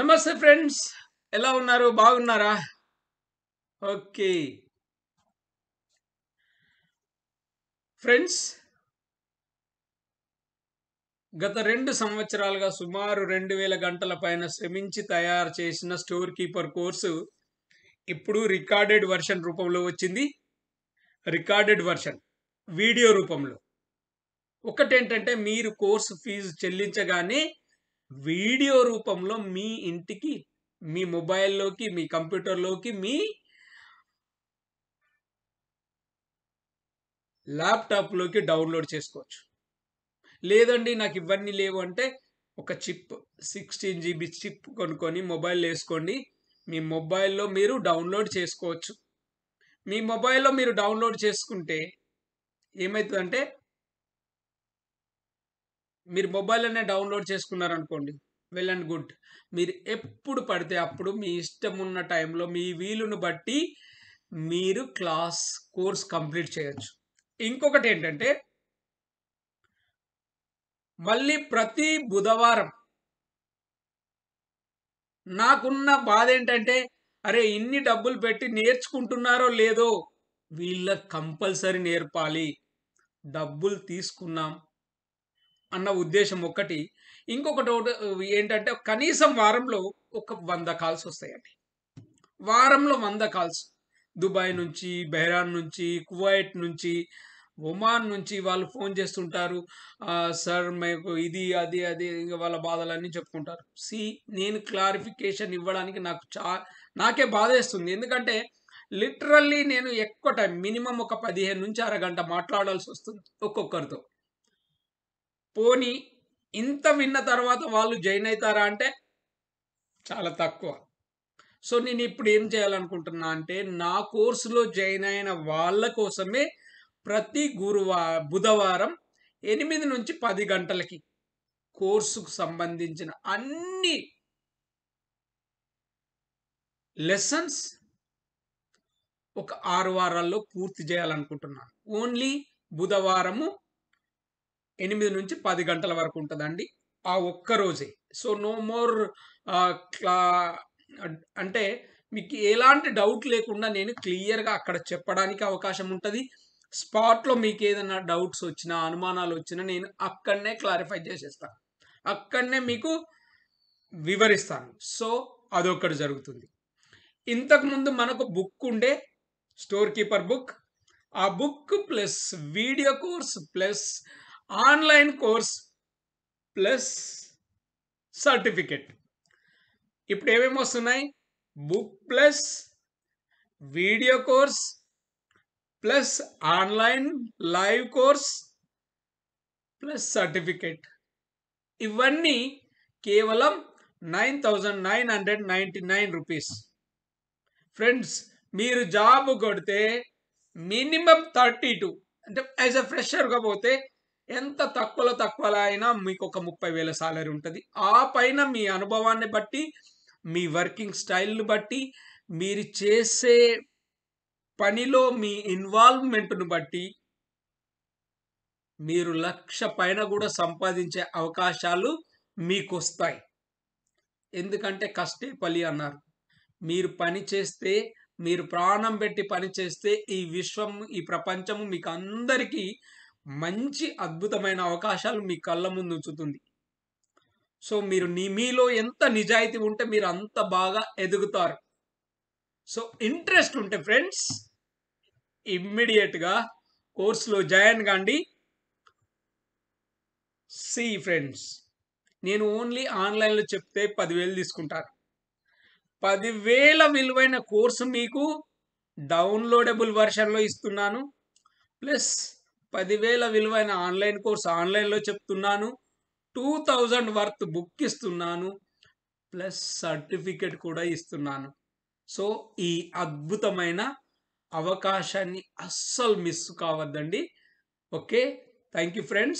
నమస్తే ఫ్రెండ్స్ ఎలా ఉన్నారు బాగున్నారా ఓకే ఫ్రెండ్స్ గత రెండు సంవత్సరాలుగా సుమారు రెండు వేల గంటల పైన శ్రమించి తయారు చేసిన స్టోర్ కీపర్ కోర్సు ఇప్పుడు రికార్డెడ్ వర్షన్ రూపంలో వచ్చింది రికార్డెడ్ వర్షన్ వీడియో రూపంలో ఒకటేంటంటే మీరు కోర్సు ఫీజు చెల్లించగానే వీడియో రూపంలో మీ ఇంటికి మీ మొబైల్లోకి మీ కంప్యూటర్లోకి మీ ల్యాప్టాప్లోకి డౌన్లోడ్ చేసుకోవచ్చు లేదండి నాకు ఇవన్నీ లేవు అంటే ఒక చిప్ సిక్స్టీన్ జీబీ చిప్ కొనుక్కొని మొబైల్ వేసుకోండి మీ మొబైల్లో మీరు డౌన్లోడ్ చేసుకోవచ్చు మీ మొబైల్లో మీరు డౌన్లోడ్ చేసుకుంటే ఏమవుతుందంటే మీరు మొబైల్లోనే డౌన్లోడ్ చేసుకున్నారనుకోండి వెల్ అండ్ గుడ్ మీరు ఎప్పుడు పడితే అప్పుడు మీ ఇష్టం ఉన్న టైంలో మీ వీలును బట్టి మీరు క్లాస్ కోర్స్ కంప్లీట్ చేయొచ్చు ఇంకొకటి ఏంటంటే మళ్ళీ ప్రతి బుధవారం నాకున్న బాధ ఏంటంటే అరే ఇన్ని డబ్బులు పెట్టి నేర్చుకుంటున్నారో లేదో వీళ్ళ కంపల్సరీ నేర్పాలి డబ్బులు తీసుకున్నాం అన్న ఉద్దేశం ఒక్కటి ఇంకొకటి ఏంటంటే కనీసం వారంలో ఒక వంద కాల్స్ వస్తాయండి వారంలో వంద కాల్స్ దుబాయ్ నుంచి బెహ్రాన్ నుంచి కువైట్ నుంచి ఒమాన్ నుంచి వాళ్ళు ఫోన్ చేస్తుంటారు సార్ మేము ఇది అది అది ఇంకా వాళ్ళ బాధలన్నీ చెప్పుకుంటారు సి నేను క్లారిఫికేషన్ ఇవ్వడానికి నాకు చా నాకే బాధ వేస్తుంది ఎందుకంటే లిటరల్లీ నేను ఎక్కువ టైం మినిమం ఒక పదిహేను నుంచి అరగంట మాట్లాడాల్సి వస్తుంది ఒక్కొక్కరితో పోని ఇంత విన్న తర్వాత వాళ్ళు జాయిన్ అవుతారా అంటే చాలా తక్కువ సో నేను ఇప్పుడు ఏం చేయాలనుకుంటున్నా అంటే నా కోర్సులో జాయిన్ అయిన వాళ్ళ కోసమే ప్రతి గురువా బుధవారం ఎనిమిది నుంచి పది గంటలకి కోర్సుకు సంబంధించిన అన్ని లెసన్స్ ఒక ఆరు వారాల్లో పూర్తి చేయాలనుకుంటున్నాను ఓన్లీ బుధవారము ఎనిమిది నుంచి పది గంటల వరకు ఉంటుందండి ఆ ఒక్క రోజే సో నో మోర్ అంటే మీకు ఎలాంటి డౌట్ లేకుండా నేను క్లియర్గా అక్కడ చెప్పడానికి అవకాశం ఉంటుంది స్పాట్లో మీకు ఏదైనా డౌట్స్ వచ్చినా అనుమానాలు వచ్చినా నేను అక్కడనే క్లారిఫై చేసేస్తాను అక్కడనే మీకు వివరిస్తాను సో అదొకటి జరుగుతుంది ఇంతకుముందు మనకు బుక్ ఉండే స్టోర్ కీపర్ బుక్ ఆ book plus video course plus online course plus certificate ఇప్పుడు ఏమేమి వస్తున్నాయి book plus video course plus online live course plus certificate ఇవన్నీ కేవలం nine thousand nine hundred ninety nine rupees friends మీరు job కొడితే minimum thirty two అంటే as a ఫ్రెషర్గా పోతే ఎంత తక్కువలో తక్కువలో అయినా మీకు ఒక ముప్పై వేల సాలరీ ఉంటుంది ఆ పైన మీ అనుభవాన్ని బట్టి మీ వర్కింగ్ స్టైల్ని బట్టి మీరు చేసే పనిలో మీ ఇన్వాల్వ్మెంట్ను బట్టి మీరు లక్ష పైన కూడా సంపాదించే అవకాశాలు మీకు వస్తాయి ఎందుకంటే కష్టే పలి అన్నారు మీరు పని చేస్తే మీరు ప్రాణం పెట్టి పని చేస్తే ఈ విశ్వం ఈ ప్రపంచము మీకు అందరికీ మంచి అద్భుతమైన అవకాశాలు మీ కళ్ళ ముందు ఉంచుతుంది సో మీరు మీలో ఎంత నిజాయితీ ఉంటే మీరు అంత బాగా ఎదుగుతారు సో ఇంట్రెస్ట్ ఉంటే ఫ్రెండ్స్ ఇమ్మీడియట్గా కోర్సులో జాయిన్ కాండి సి ఫ్రెండ్స్ నేను ఓన్లీ ఆన్లైన్లో చెప్తే పదివేలు తీసుకుంటాను పదివేల విలువైన కోర్సు మీకు డౌన్లోడబుల్ వెర్షన్లో ఇస్తున్నాను ప్లస్ పదివేల విలువైన ఆన్లైన్ కోర్స్ ఆన్లైన్లో చెప్తున్నాను టూ థౌజండ్ వర్త్ బుక్ ఇస్తున్నాను ప్లస్ సర్టిఫికెట్ కూడా ఇస్తున్నాను సో ఈ అద్భుతమైన అవకాశాన్ని అస్సలు మిస్ కావద్దండి ఓకే థ్యాంక్ యూ ఫ్రెండ్స్